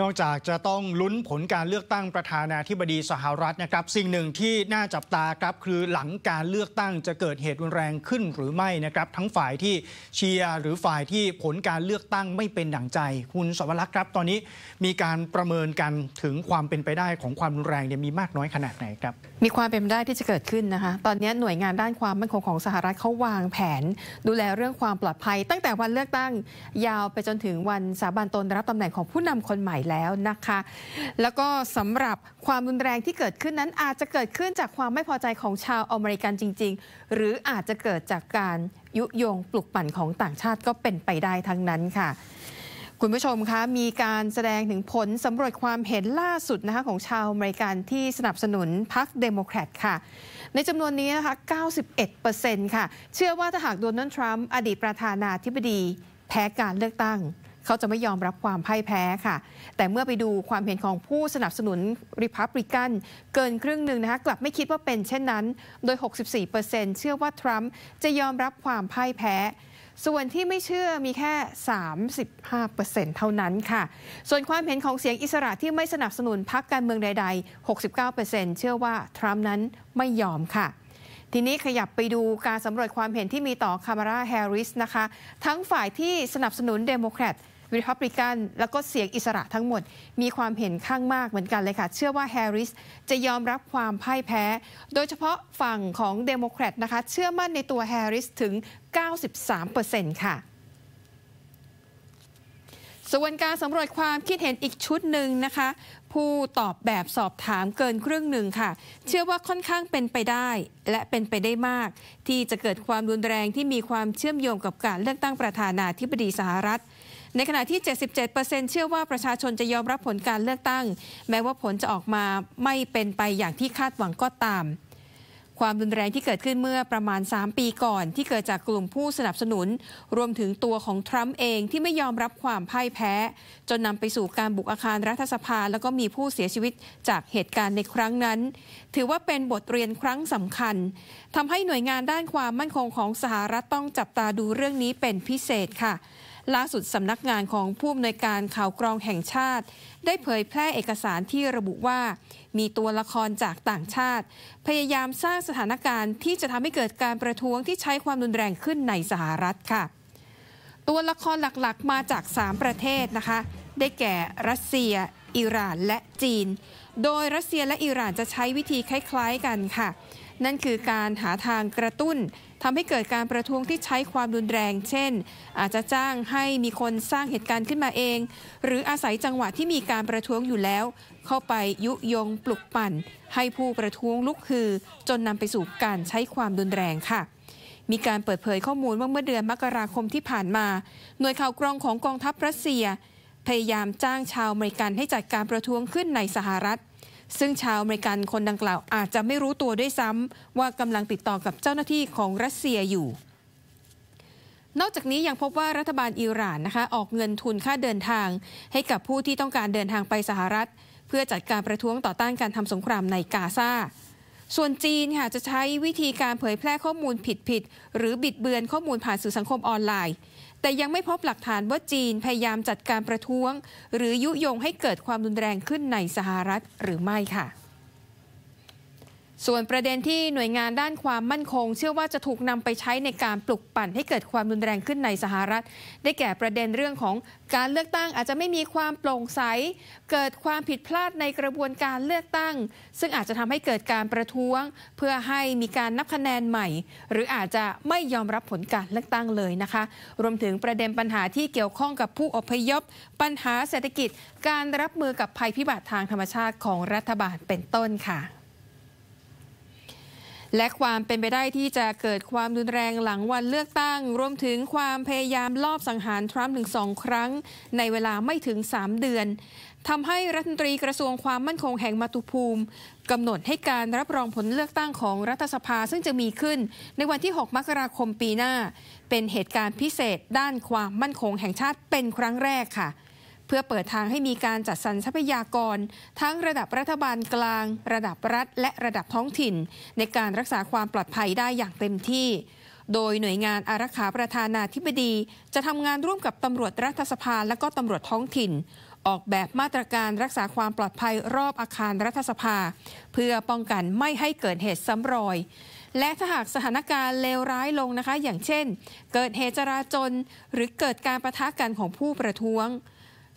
นอกจากจะต้องลุ้นผลการเลือกตั้งประธานาธิบดีสหรัฐนะครับสิ่งหนึ่งที่น่าจับตาครับ คือหลังการเลือกตั้งจะเกิดเหตุรุนแรงขึ้นหรือไม่นะครับ ทั้งฝ่ายที่เชียร์หรือฝ่ายที่ผลการเลือกตั้งไม่เป็นดั่งใจ คุณสวรัก์ครับ ตอนนี้มีการประเมินกันถึงความเป็นไปได้ของความรุนแรงเนี่ยมีมากน้อยขนาดไหนครับ มีความเป็นไปได้ที่จะเกิดขึ้นนะคะตอนนี้หน่วยงานด้านความมั่นคงของสหรัฐเขาวางแผน ดูแลเรื่องความปลอดภัยตั้งแต่วันเลือกตั้ง ยาวไปจนถึงวันสาบานตนรับตำแหน่งของผู้นำคนใหม่แล้วนะคะ แล้วก็สำหรับความรุนแรงที่เกิดขึ้นนั้นอาจจะเกิดขึ้นจากความไม่พอใจของชาวอเมริกันจริงๆ หรืออาจจะเกิดจากการยุยงปลุกปั่นของต่างชาติก็เป็นไปได้ทั้งนั้นค่ะ คุณผู้ชมคะมีการแสดงถึงผลสำรวจความเห็นล่าสุดนะคะของชาวอเมริกันที่สนับสนุนพรรคเดโมแครตค่ะ ในจำนวนนี้นะคะ 91%ค่ะ เชื่อว่าถ้าหากโดนัลด์ทรัมป์อดีตประธานาธิบดีแพ้การเลือกตั้งเขาจะไม่ยอมรับความพ่ายแพ้ค่ะ แต่เมื่อไปดูความเห็นของผู้สนับสนุนริพับริกันเกินครึ่งหนึ่งนะคะกลับไม่คิดว่าเป็นเช่นนั้น โดย 64%เเชื่อว่าทรัมป์จะยอมรับความพ่ายแพ้ ส่วนที่ไม่เชื่อมีแค่ 35%เท่านั้นค่ะ ส่วนความเห็นของเสียงอิสระที่ไม่สนับสนุนพรรคการเมืองใดๆ 69%เชื่อว่าทรัมป์นั้นไม่ยอมค่ะทีนี้ขยับไปดูการสำรวจความเห็นที่มีต่อคามาราแฮร์ริสนะคะ ทั้งฝ่ายที่สนับสนุนเดโมแครตวิพับริกันแล้วก็เสียงอิสระทั้งหมด มีความเห็นข้างมากเหมือนกันเลยค่ะ เชื่อว่าแฮร์ริสจะยอมรับความพ่ายแพ้ โดยเฉพาะฝั่งของเดโมแครตนะคะ เชื่อมั่นในตัวแฮร์ริสถึง 93%ค่ะส่วนการสำรวจความคิดเห็นอีกชุดหนึ่งนะคะ ผู้ตอบแบบสอบถามเกินครึ่งหนึ่งค่ะ เชื่อว่าค่อนข้างเป็นไปได้และเป็นไปได้มาก ที่จะเกิดความรุนแรงที่มีความเชื่อมโยงกับการเลือกตั้งประธานาธิบดีสหรัฐ ในขณะที่ 77%เเชื่อว่าประชาชนจะยอมรับผลการเลือกตั้ง แม้ว่าผลจะออกมาไม่เป็นไปอย่างที่คาดหวังก็ตามความรุนแรงที่เกิดขึ้นเมื่อประมาณ 3 ปีก่อน ที่เกิดจากกลุ่มผู้สนับสนุน รวมถึงตัวของทรัมป์เองที่ไม่ยอมรับความพ่ายแพ้ จนนำไปสู่การบุกอาคารรัฐสภาแล้วก็มีผู้เสียชีวิตจากเหตุการณ์ในครั้งนั้น ถือว่าเป็นบทเรียนครั้งสำคัญทำให้หน่วยงานด้านความมั่นคงของสหรัฐต้องจับตาดูเรื่องนี้เป็นพิเศษค่ะล่าสุดสำนักงานของผู้อำนวยการข่าวกรองแห่งชาติ ได้เผยแพร่เอกสารที่ระบุว่า มีตัวละครจากต่างชาติ พยายามสร้างสถานการณ์ที่จะทำให้เกิดการประท้วงที่ใช้ความรุนแรงขึ้นในสหรัฐค่ะตัวละครหลักๆ มาจาก 3 ประเทศนะคะ ได้แก่รัสเซีย อิหร่านและจีนโดยรัสเซียและอิหร่านจะใช้วิธีคล้าย ๆกันค่ะ นั่นคือการหาทางกระตุ้นทำให้เกิดการประท้วงที่ใช้ความรุนแรง เช่น อาจจะจ้างให้มีคนสร้างเหตุการณ์ขึ้นมาเอง หรืออาศัยจังหวะที่มีการประท้วงอยู่แล้ว เข้าไปยุยงปลุกปั่น ให้ผู้ประท้วงลุกฮือ จนนำไปสู่การใช้ความรุนแรงค่ะ มีการเปิดเผยข้อมูลว่าเมื่อเดือนมกราคมที่ผ่านมา หน่วยข่าวกรองของกองทัพรัสเซียพยายามจ้างชาวอเมริกันให้จัดการประท้วงขึ้นในสหรัฐซึ่งชาวอเมริกันคนดังกล่าวอาจจะไม่รู้ตัวด้วยซ้ำว่ากำลังติดต่อกับเจ้าหน้าที่ของรัสเซียอยู่ นอกจากนี้ยังพบว่ารัฐบาลอิหร่านนะคะ ออกเงินทุนค่าเดินทาง ให้กับผู้ที่ต้องการเดินทางไปสหรัฐเพื่อจัดการประท้วงต่อต้านการทำสงครามในกาซาส่วนจีนค่ะจะใช้วิธีการเผยแพร่ข้อมูลผิด ๆ หรือบิดเบือนข้อมูลผ่านสื่อสังคมออนไลน์ แต่ยังไม่พบหลักฐานว่าจีนพยายามจัดการประท้วง หรือยุยงให้เกิดความรุนแรงขึ้นในสหรัฐหรือไม่ค่ะส่วนประเด็นที่หน่วยงานด้านความมั่นคง เชื่อว่าจะถูกนำไปใช้ในการปลุกปั่นให้เกิดความรุนแรงขึ้นในสหรัฐ ได้แก่ประเด็นเรื่องของการเลือกตั้งอาจจะไม่มีความโปร่งใส เกิดความผิดพลาดในกระบวนการเลือกตั้ง ซึ่งอาจจะทำให้เกิดการประท้วง เพื่อให้มีการนับคะแนนใหม่ หรืออาจจะไม่ยอมรับผลการเลือกตั้งเลยนะคะ รวมถึงประเด็นปัญหาที่เกี่ยวข้องกับผู้อพยพ ปัญหาเศรษฐกิจ การรับมือกับภัยพิบัติทางธรรมชาติของรัฐบาลเป็นต้นค่ะและความเป็นไปได้ที่จะเกิดความรุนแรงหลังวันเลือกตั้ง รวมถึงความพยายามลอบสังหารทรัมป์ถึงสองครั้ง ในเวลาไม่ถึง 3 เดือนทำให้รัฐมนตรีกระทรวงความมั่นคงแห่งมาตุภูมิกำหนดให้การรับรองผลเลือกตั้งของรัฐสภาซึ่งจะมีขึ้น ในวันที่ 6 มกราคมปีหน้า เป็นเหตุการณ์พิเศษด้านความมั่นคงแห่งชาติเป็นครั้งแรกค่ะเพื่อเปิดทางให้มีการจัดสรรทรัพยากร ทั้งระดับรัฐบาลกลาง ระดับรัฐและระดับท้องถิ่น ในการรักษาความปลอดภัยได้อย่างเต็มที่ โดยหน่วยงานอารักขาประธานาธิบดี จะทำงานร่วมกับตำรวจรัฐสภาและก็ตำรวจท้องถิ่น ออกแบบมาตรการรักษาความปลอดภัยรอบอาคารรัฐสภา เพื่อป้องกันไม่ให้เกิดเหตุซ้ำรอย และถ้าหากสถานการณ์เลวร้ายลงนะคะ อย่างเช่น เกิดเหตุจราจนหรือเกิดการประทะกันของผู้ประท้วง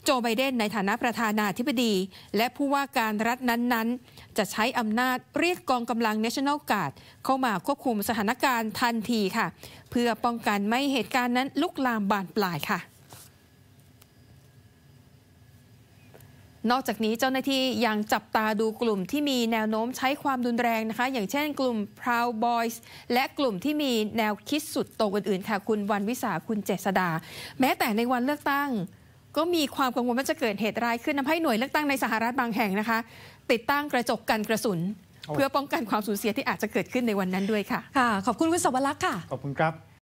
โจไบเดนในฐานะประธานาธิบดี และผู้ว่าการรัฐนั้นๆจะใช้อำนาจเรียกกองกำลัง National Guard เข้ามาควบคุมสถานการณ์ทันทีค่ะ เพื่อป้องกันไม่เหตุการณ์นั้นลุกลามบานปลายค่ะ นอกจากนี้เจ้าหน้าที่ยังจับตาดูกลุ่มที่มีแนวโน้มใช้ความรุนแรงนะคะ อย่างเช่น กลุ่ม Proud Boys และกลุ่มที่มีแนวคิดสุดตรงอื่นๆค่ะคุณวันวิสาคุณเจษดา แม้แต่ในวันเลือกตั้งก็มีความกังวลว่าจะเกิดเหตุร้ายขึ้นทำให้หน่วยเลือกตั้งในสหรัฐบางแห่งนะคะ ติดตั้งกระจกกันกระสุน เพื่อป้องกันความสูญเสียที่อาจจะเกิดขึ้นในวันนั้นด้วยค่ะค่ะขอบคุณคุณสวรักษ์ค่ะ ขอบคุณครับ